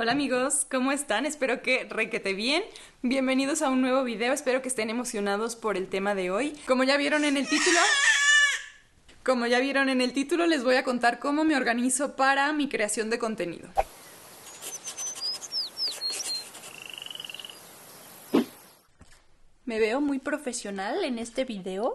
Hola amigos, ¿cómo están? Espero que requete bien. Bienvenidos a un nuevo video, espero que estén emocionados por el tema de hoy. Como ya vieron en el título... Como ya vieron en el título, les voy a contar cómo me organizo para mi creación de contenido. Me veo muy profesional en este video.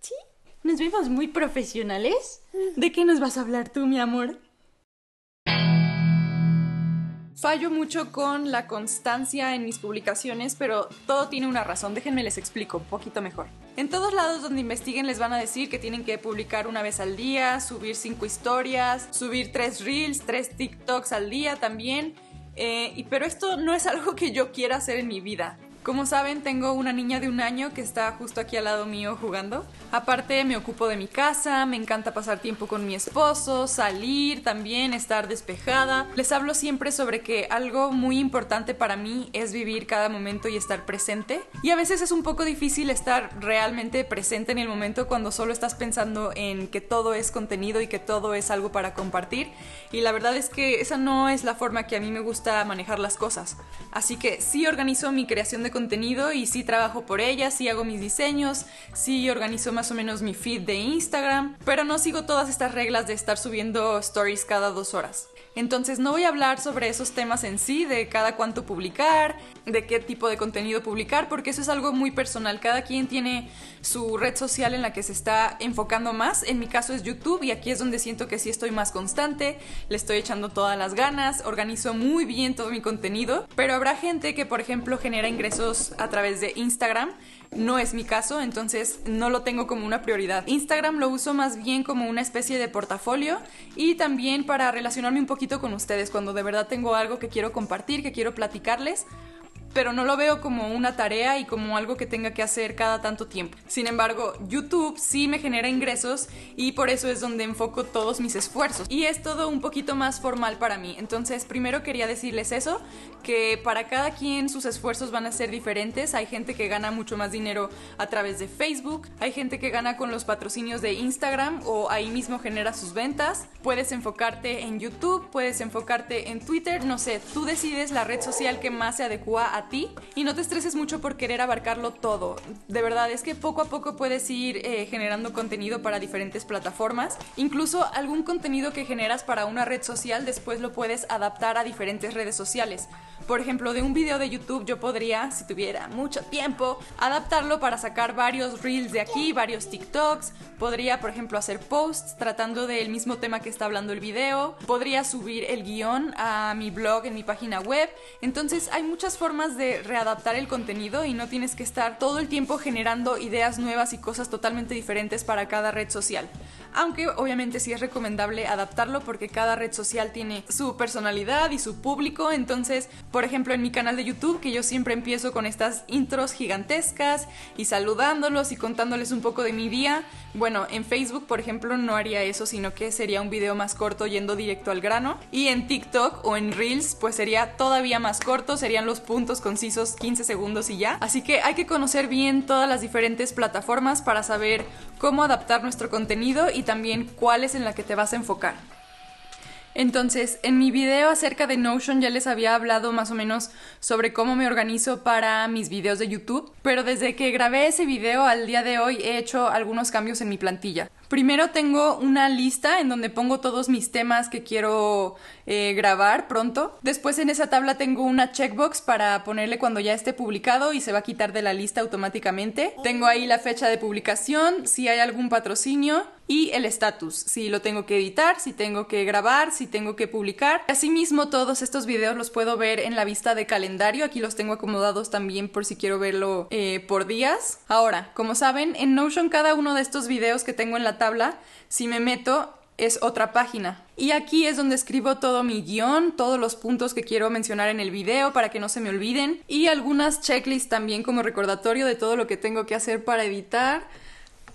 ¿Sí? ¿Nos vemos muy profesionales? ¿De qué nos vas a hablar tú, mi amor? fallo mucho con la constancia en mis publicaciones, pero todo tiene una razón. Déjenme les explico un poquito mejor. En todos lados donde investiguen les van a decir que tienen que publicar una vez al día, subir cinco historias, subir tres reels, tres TikToks al día también. Eh, pero esto no es algo que yo quiera hacer en mi vida. Como saben, tengo una niña de un año que está justo aquí al lado mío jugando. Aparte, me ocupo de mi casa, me encanta pasar tiempo con mi esposo, salir también, estar despejada. Les hablo siempre sobre que algo muy importante para mí es vivir cada momento y estar presente. Y a veces es un poco difícil estar realmente presente en el momento cuando solo estás pensando en que todo es contenido y que todo es algo para compartir. Y la verdad es que esa no es la forma que a mí me gusta manejar las cosas. Así que sí organizo mi creación de contenido y si trabajo por ella, si hago mis diseños, si organizo más o menos mi feed de Instagram, pero no sigo todas estas reglas de estar subiendo stories cada dos horas. Entonces no voy a hablar sobre esos temas en sí, de cada cuánto publicar, de qué tipo de contenido publicar, porque eso es algo muy personal. Cada quien tiene su red social en la que se está enfocando más. En mi caso es YouTube y aquí es donde siento que sí estoy más constante, le estoy echando todas las ganas, organizo muy bien todo mi contenido, pero habrá gente que por ejemplo genera ingresos a través de Instagram no es mi caso, entonces no lo tengo como una prioridad. Instagram lo uso más bien como una especie de portafolio y también para relacionarme un poquito con ustedes cuando de verdad tengo algo que quiero compartir, que quiero platicarles pero no lo veo como una tarea y como algo que tenga que hacer cada tanto tiempo. Sin embargo, YouTube sí me genera ingresos y por eso es donde enfoco todos mis esfuerzos. Y es todo un poquito más formal para mí. Entonces, primero quería decirles eso, que para cada quien sus esfuerzos van a ser diferentes. Hay gente que gana mucho más dinero a través de Facebook, hay gente que gana con los patrocinios de Instagram o ahí mismo genera sus ventas. Puedes enfocarte en YouTube, puedes enfocarte en Twitter, no sé, tú decides la red social que más se adecua a y no te estreses mucho por querer abarcarlo todo. De verdad, es que poco a poco puedes ir eh, generando contenido para diferentes plataformas. Incluso algún contenido que generas para una red social después lo puedes adaptar a diferentes redes sociales. Por ejemplo, de un video de YouTube yo podría, si tuviera mucho tiempo, adaptarlo para sacar varios reels de aquí, varios TikToks. Podría, por ejemplo, hacer posts tratando del mismo tema que está hablando el video. Podría subir el guión a mi blog en mi página web. Entonces hay muchas formas de readaptar el contenido y no tienes que estar todo el tiempo generando ideas nuevas y cosas totalmente diferentes para cada red social aunque obviamente sí es recomendable adaptarlo porque cada red social tiene su personalidad y su público, entonces, por ejemplo, en mi canal de YouTube, que yo siempre empiezo con estas intros gigantescas y saludándolos y contándoles un poco de mi día, bueno, en Facebook, por ejemplo, no haría eso, sino que sería un video más corto yendo directo al grano, y en TikTok o en Reels, pues sería todavía más corto, serían los puntos concisos 15 segundos y ya, así que hay que conocer bien todas las diferentes plataformas para saber cómo adaptar nuestro contenido y también cuál es en la que te vas a enfocar. Entonces, en mi video acerca de Notion ya les había hablado más o menos sobre cómo me organizo para mis videos de YouTube, pero desde que grabé ese video al día de hoy he hecho algunos cambios en mi plantilla. Primero tengo una lista en donde pongo todos mis temas que quiero eh, grabar pronto. Después en esa tabla tengo una checkbox para ponerle cuando ya esté publicado y se va a quitar de la lista automáticamente. Tengo ahí la fecha de publicación, si hay algún patrocinio y el estatus, si lo tengo que editar, si tengo que grabar, si tengo que publicar. Asimismo, todos estos videos los puedo ver en la vista de calendario, aquí los tengo acomodados también por si quiero verlo eh, por días. Ahora, como saben, en Notion cada uno de estos videos que tengo en la tabla, si me meto, es otra página. Y aquí es donde escribo todo mi guión, todos los puntos que quiero mencionar en el video para que no se me olviden y algunas checklists también como recordatorio de todo lo que tengo que hacer para editar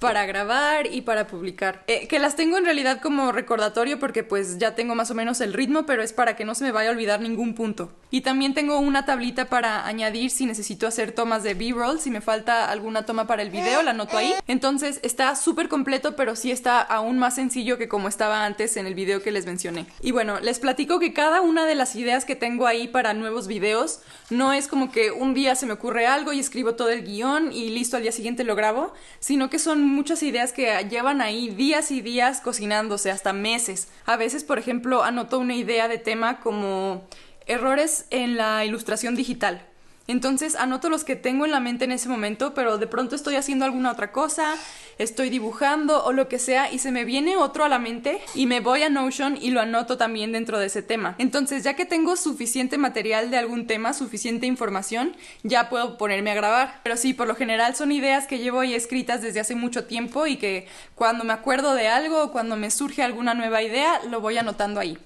para grabar y para publicar. Eh, que las tengo en realidad como recordatorio porque pues ya tengo más o menos el ritmo, pero es para que no se me vaya a olvidar ningún punto. Y también tengo una tablita para añadir si necesito hacer tomas de B-roll, si me falta alguna toma para el video, la anoto ahí. Entonces está súper completo, pero sí está aún más sencillo que como estaba antes en el video que les mencioné. Y bueno, les platico que cada una de las ideas que tengo ahí para nuevos videos no es como que un día se me ocurre algo y escribo todo el guión y listo, al día siguiente lo grabo, sino que son muchas ideas que llevan ahí días y días cocinándose, hasta meses. A veces, por ejemplo, anoto una idea de tema como errores en la ilustración digital entonces anoto los que tengo en la mente en ese momento, pero de pronto estoy haciendo alguna otra cosa, estoy dibujando o lo que sea y se me viene otro a la mente y me voy a Notion y lo anoto también dentro de ese tema. Entonces ya que tengo suficiente material de algún tema, suficiente información, ya puedo ponerme a grabar. Pero sí, por lo general son ideas que llevo ahí escritas desde hace mucho tiempo y que cuando me acuerdo de algo o cuando me surge alguna nueva idea, lo voy anotando ahí.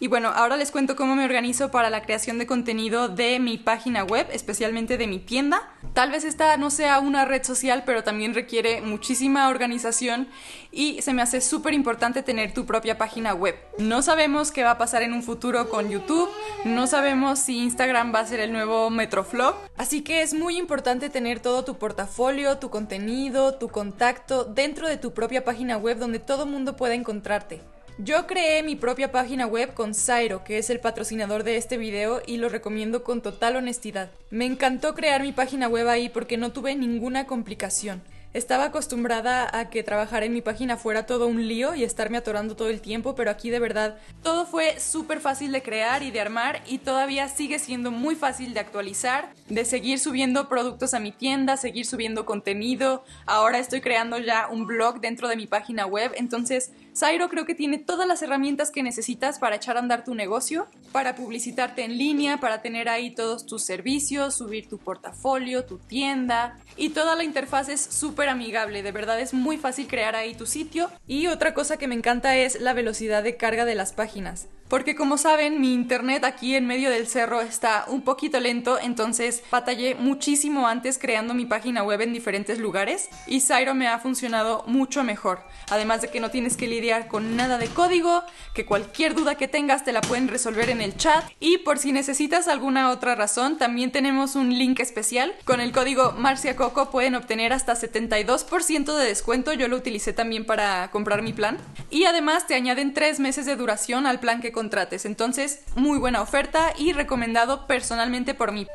Y bueno, ahora les cuento cómo me organizo para la creación de contenido de mi página web, especialmente de mi tienda. Tal vez esta no sea una red social, pero también requiere muchísima organización y se me hace súper importante tener tu propia página web. No sabemos qué va a pasar en un futuro con YouTube, no sabemos si Instagram va a ser el nuevo Metroflop, así que es muy importante tener todo tu portafolio, tu contenido, tu contacto dentro de tu propia página web donde todo el mundo pueda encontrarte. Yo creé mi propia página web con Zairo, que es el patrocinador de este video y lo recomiendo con total honestidad. Me encantó crear mi página web ahí porque no tuve ninguna complicación. Estaba acostumbrada a que trabajar en mi página fuera todo un lío y estarme atorando todo el tiempo, pero aquí de verdad todo fue súper fácil de crear y de armar y todavía sigue siendo muy fácil de actualizar, de seguir subiendo productos a mi tienda, seguir subiendo contenido. Ahora estoy creando ya un blog dentro de mi página web, entonces Zairo creo que tiene todas las herramientas que necesitas para echar a andar tu negocio, para publicitarte en línea, para tener ahí todos tus servicios, subir tu portafolio, tu tienda y toda la interfaz es súper amigable, de verdad es muy fácil crear ahí tu sitio. Y otra cosa que me encanta es la velocidad de carga de las páginas. Porque como saben, mi internet aquí en medio del cerro está un poquito lento, entonces batallé muchísimo antes creando mi página web en diferentes lugares y Zyro me ha funcionado mucho mejor. Además de que no tienes que lidiar con nada de código, que cualquier duda que tengas te la pueden resolver en el chat y por si necesitas alguna otra razón, también tenemos un link especial. Con el código marciacoco pueden obtener hasta 72% de descuento, yo lo utilicé también para comprar mi plan. Y además te añaden 3 meses de duración al plan que contrates. Entonces, muy buena oferta y recomendado personalmente por mí.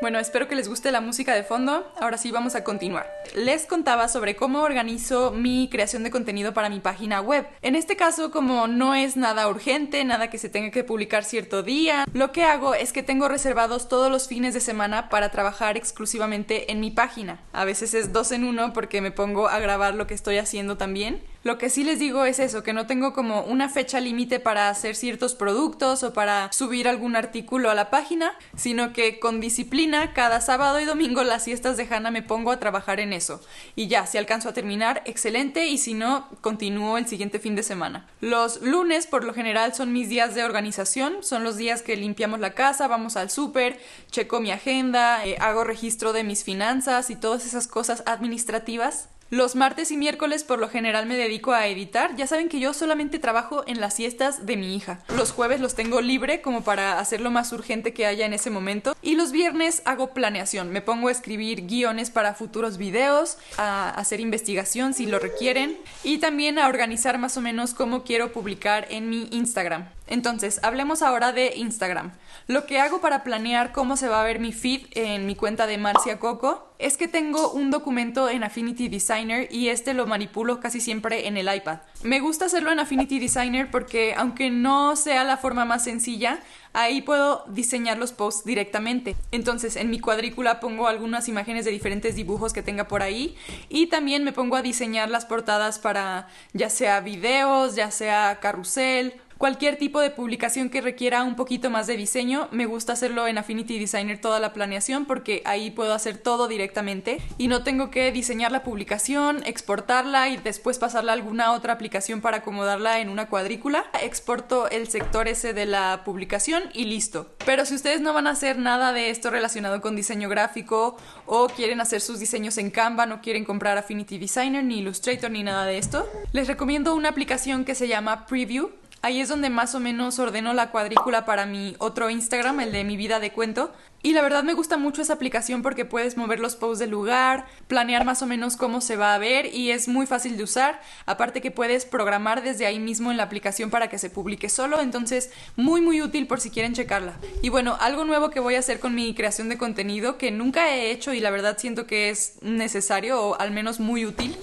Bueno, espero que les guste la música de fondo. Ahora sí, vamos a continuar. Les contaba sobre cómo organizo mi creación de contenido para mi página web. En este caso, como no es nada urgente, nada que se tenga que publicar cierto día, lo que hago es que tengo reservados todos los fines de semana para trabajar exclusivamente en mi página. A veces es dos en uno porque me pongo a grabar lo que estoy haciendo también lo que sí les digo es eso, que no tengo como una fecha límite para hacer ciertos productos o para subir algún artículo a la página, sino que con disciplina cada sábado y domingo las siestas de Hanna me pongo a trabajar en eso. Y ya, si alcanzo a terminar, excelente, y si no, continúo el siguiente fin de semana. Los lunes por lo general son mis días de organización, son los días que limpiamos la casa, vamos al súper, checo mi agenda, eh, hago registro de mis finanzas y todas esas cosas administrativas los martes y miércoles por lo general me dedico a editar. Ya saben que yo solamente trabajo en las siestas de mi hija. Los jueves los tengo libre como para hacer lo más urgente que haya en ese momento. Y los viernes hago planeación. Me pongo a escribir guiones para futuros videos, a hacer investigación si lo requieren y también a organizar más o menos cómo quiero publicar en mi Instagram. Entonces, hablemos ahora de Instagram. Lo que hago para planear cómo se va a ver mi feed en mi cuenta de Marcia Coco es que tengo un documento en Affinity Designer y este lo manipulo casi siempre en el iPad. Me gusta hacerlo en Affinity Designer porque aunque no sea la forma más sencilla, ahí puedo diseñar los posts directamente. Entonces en mi cuadrícula pongo algunas imágenes de diferentes dibujos que tenga por ahí y también me pongo a diseñar las portadas para ya sea videos, ya sea carrusel Cualquier tipo de publicación que requiera un poquito más de diseño, me gusta hacerlo en Affinity Designer toda la planeación porque ahí puedo hacer todo directamente y no tengo que diseñar la publicación, exportarla y después pasarla a alguna otra aplicación para acomodarla en una cuadrícula. Exporto el sector ese de la publicación y listo. Pero si ustedes no van a hacer nada de esto relacionado con diseño gráfico o quieren hacer sus diseños en Canva, no quieren comprar Affinity Designer ni Illustrator ni nada de esto, les recomiendo una aplicación que se llama Preview Ahí es donde más o menos ordeno la cuadrícula para mi otro Instagram, el de mi vida de cuento. Y la verdad me gusta mucho esa aplicación porque puedes mover los posts del lugar, planear más o menos cómo se va a ver y es muy fácil de usar. Aparte que puedes programar desde ahí mismo en la aplicación para que se publique solo. Entonces muy muy útil por si quieren checarla. Y bueno, algo nuevo que voy a hacer con mi creación de contenido que nunca he hecho y la verdad siento que es necesario o al menos muy útil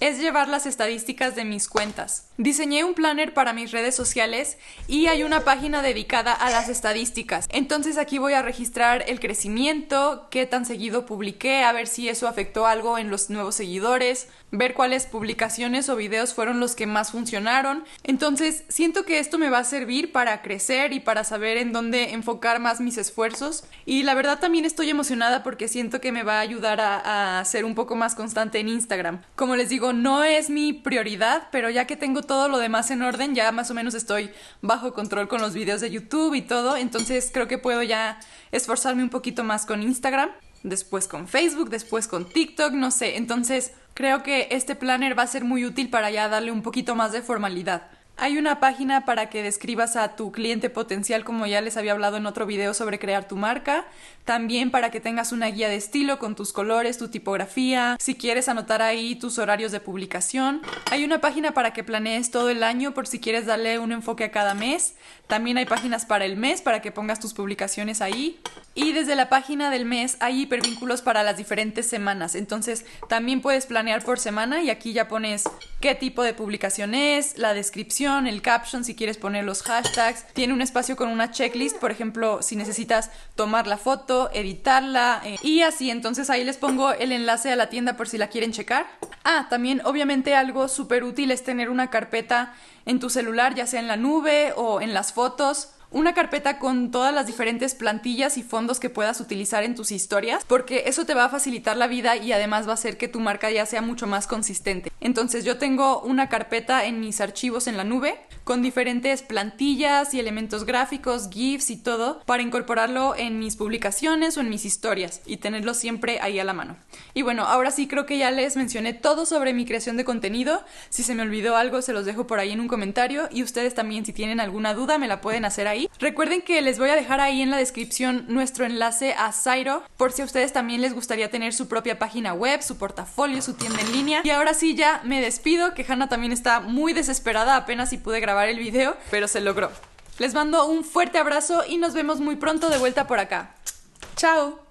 es llevar las estadísticas de mis cuentas. Diseñé un planner para mis redes sociales y hay una página dedicada a las estadísticas. Entonces aquí voy a registrar el crecimiento, qué tan seguido publiqué, a ver si eso afectó algo en los nuevos seguidores, ver cuáles publicaciones o videos fueron los que más funcionaron. Entonces, siento que esto me va a servir para crecer y para saber en dónde enfocar más mis esfuerzos. Y la verdad también estoy emocionada porque siento que me va a ayudar a, ser un poco más constante en Instagram. Como les digo, no es mi prioridad, pero ya que tengo todo lo demás en orden, ya más o menos estoy bajo control con los videos de YouTube y todo. Entonces, creo que puedo ya esforzarme un poquito más con Instagram después con Facebook, después con TikTok, no sé. Entonces creo que este planner va a ser muy útil para ya darle un poquito más de formalidad. Hay una página para que describas a tu cliente potencial, como ya les había hablado en otro video sobre crear tu marca. También para que tengas una guía de estilo con tus colores, tu tipografía, si quieres anotar ahí tus horarios de publicación. Hay una página para que planees todo el año por si quieres darle un enfoque a cada mes. También hay páginas para el mes para que pongas tus publicaciones ahí. Y desde la página del mes hay hipervínculos para las diferentes semanas. Entonces también puedes planear por semana y aquí ya pones qué tipo de publicación es, la descripción, el caption, si quieres poner los hashtags. Tiene un espacio con una checklist, por ejemplo, si necesitas tomar la foto, editarla eh, y así. Entonces ahí les pongo el enlace a la tienda por si la quieren checar. Ah, también obviamente algo súper útil es tener una carpeta en tu celular, ya sea en la nube o en las fotos una carpeta con todas las diferentes plantillas y fondos que puedas utilizar en tus historias, porque eso te va a facilitar la vida y además va a hacer que tu marca ya sea mucho más consistente. Entonces yo tengo una carpeta en mis archivos en la nube con diferentes plantillas y elementos gráficos, GIFs y todo, para incorporarlo en mis publicaciones o en mis historias y tenerlo siempre ahí a la mano. Y bueno, ahora sí creo que ya les mencioné todo sobre mi creación de contenido. Si se me olvidó algo, se los dejo por ahí en un comentario y ustedes también si tienen alguna duda me la pueden hacer ahí. Recuerden que les voy a dejar ahí en la descripción nuestro enlace a Zairo por si a ustedes también les gustaría tener su propia página web, su portafolio, su tienda en línea. Y ahora sí ya me despido, que Hanna también está muy desesperada apenas si pude grabar el video, pero se logró. Les mando un fuerte abrazo y nos vemos muy pronto de vuelta por acá. ¡Chao!